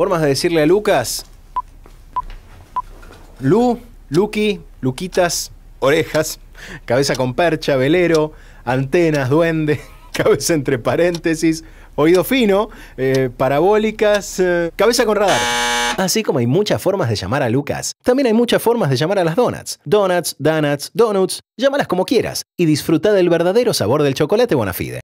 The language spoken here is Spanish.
Formas de decirle a Lucas. Lu, Luki, Luquitas, orejas, cabeza con percha, velero, antenas, duende, cabeza entre paréntesis, oído fino, eh, parabólicas, eh, cabeza con radar. Así como hay muchas formas de llamar a Lucas, también hay muchas formas de llamar a las donuts. Donuts, donuts, donuts, llámalas como quieras y disfruta del verdadero sabor del chocolate Bonafide.